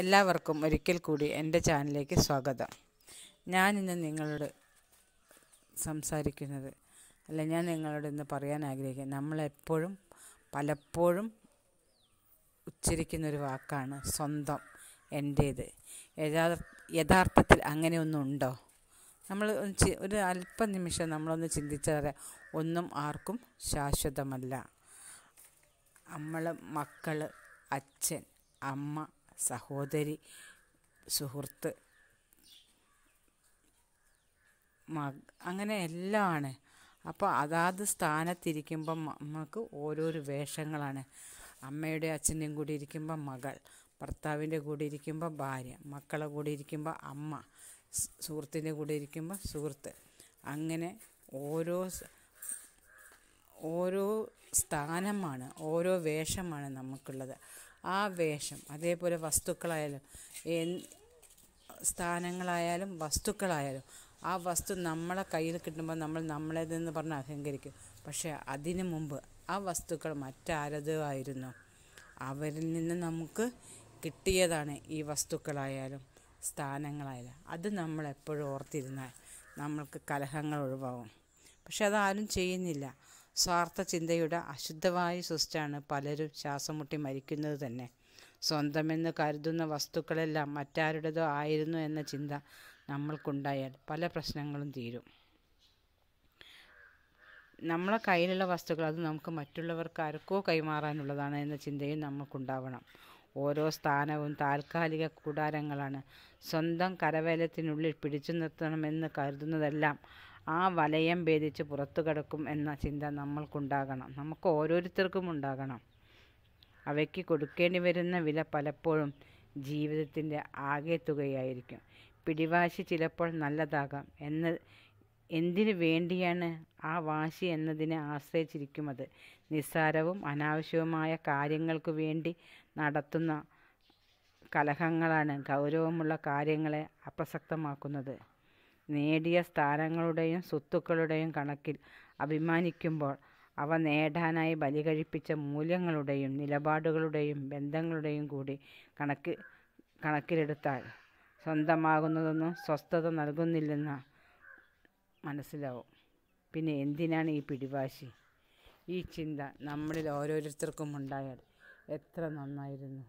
എല്ലാവർക്കും ഒരിക്കൽ കൂടി എൻ്റെ ചാനലിലേക്ക് സ്വാഗതം ഞാൻ ഇന്ന് നിങ്ങളോട് സംസാരിക്കുന്നത് അല്ല ഞാൻ നിങ്ങളോട് ഇന്ന് പറയാൻ ആഗ്രഹിക്കുന്നത് നമ്മളെപ്പോഴും പലപ്പോഴും ഉച്ചരിക്കുന്നൊരു വാക്കാണ് സ്വന്തം എൻ്റേത് യഥാർത്ഥത്തിൽ അങ്ങനെ ഒന്നും ഉണ്ടോ നമ്മൾ ഒരു അല്പ നിമിഷം നമ്മളൊന്ന് ചിന്തിച്ചാൽ ഒന്നും ആർക്കും ശാശ്വതമല്ല നമ്മൾ മക്കൾ അച്ഛൻ അമ്മ സഹോദരി സുഹൃത്ത് മക അങ്ങനെ എല്ലാമാണ് അപ്പോൾ അതാത് സ്ഥാനത്തിരിക്കുമ്പം നമുക്ക് ഓരോരോ വേഷങ്ങളാണ് അമ്മയുടെ അച്ഛൻ്റെയും കൂടി ഇരിക്കുമ്പം മകൾ ഭർത്താവിൻ്റെ കൂടി ഇരിക്കുമ്പോൾ ഭാര്യ മക്കളെ കൂടി ഇരിക്കുമ്പോൾ അമ്മ സുഹൃത്തിൻ്റെ കൂടെ ഇരിക്കുമ്പോൾ സുഹൃത്ത് അങ്ങനെ ഓരോ ഓരോ സ്ഥാനമാണ് ഓരോ വേഷമാണ് നമുക്കുള്ളത് ആ വേഷം അതേപോലെ വസ്തുക്കളായാലും സ്ഥാനങ്ങളായാലും വസ്തുക്കളായാലും ആ വസ്തു നമ്മളെ കയ്യിൽ കിട്ടുമ്പോൾ നമ്മൾ നമ്മളേതെന്ന് പറഞ്ഞ് അഹങ്കരിക്കും പക്ഷേ അതിനു മുമ്പ് ആ വസ്തുക്കൾ ആയിരുന്നു അവരിൽ നിന്ന് നമുക്ക് കിട്ടിയതാണ് ഈ വസ്തുക്കളായാലും സ്ഥാനങ്ങളായാലും അത് നമ്മൾ എപ്പോഴും ഓർത്തിരുന്നാൽ നമ്മൾക്ക് കലഹങ്ങൾ ഒഴിവാകും പക്ഷെ അതാരും ചെയ്യുന്നില്ല സ്വാർത്ഥ ചിന്തയുടെ അശുദ്ധമായ സൃഷ്ടിയാണ് പലരും ശ്വാസം മുട്ടി മരിക്കുന്നത് തന്നെ സ്വന്തമെന്ന് കരുതുന്ന വസ്തുക്കളെല്ലാം മറ്റാരുടേതോ ആയിരുന്നു എന്ന ചിന്ത നമ്മൾക്കുണ്ടായാൽ പല പ്രശ്നങ്ങളും തീരും നമ്മളെ കയ്യിലുള്ള വസ്തുക്കൾ അത് നമുക്ക് മറ്റുള്ളവർക്ക് ആർക്കോ കൈമാറാനുള്ളതാണ് എന്ന ചിന്തയും നമുക്കുണ്ടാവണം ഓരോ സ്ഥാനവും താൽക്കാലിക കൂടാരങ്ങളാണ് സ്വന്തം കരവേലത്തിനുള്ളിൽ പിടിച്ചു നിർത്തണമെന്ന് കരുതുന്നതെല്ലാം ആ വലയം ഭേദിച്ച് പുറത്തു കടക്കും എന്ന ചിന്ത നമ്മൾക്കുണ്ടാകണം നമുക്ക് ഓരോരുത്തർക്കും ഉണ്ടാകണം അവയ്ക്ക് കൊടുക്കേണ്ടി വരുന്ന വില പലപ്പോഴും ജീവിതത്തിൻ്റെ ആകെ തുകയായിരിക്കും പിടിവാശി ചിലപ്പോൾ നല്ലതാകാം എന്ന് എന്തിനു വേണ്ടിയാണ് ആ വാശി എന്നതിനെ ആശ്രയിച്ചിരിക്കും അത് നിസ്സാരവും അനാവശ്യവുമായ കാര്യങ്ങൾക്ക് വേണ്ടി നടത്തുന്ന കലഹങ്ങളാണ് ഗൗരവമുള്ള കാര്യങ്ങളെ അപ്രസക്തമാക്കുന്നത് നേടിയ സ്ഥാനങ്ങളുടെയും സ്വത്തുക്കളുടെയും കണക്കിൽ അഭിമാനിക്കുമ്പോൾ അവ നേടാനായി ബലികഴിപ്പിച്ച മൂല്യങ്ങളുടെയും നിലപാടുകളുടെയും ബന്ധങ്ങളുടെയും കൂടി കണക്ക് കണക്കിലെടുത്താൽ സ്വന്തമാകുന്നതൊന്നും സ്വസ്ഥത നൽകുന്നില്ലെന്ന് മനസ്സിലാവും പിന്നെ എന്തിനാണ് ഈ പിടിവാശി ഈ ചിന്ത നമ്മളിൽ ഓരോരുത്തർക്കും ഉണ്ടായാൽ എത്ര നന്നായിരുന്നു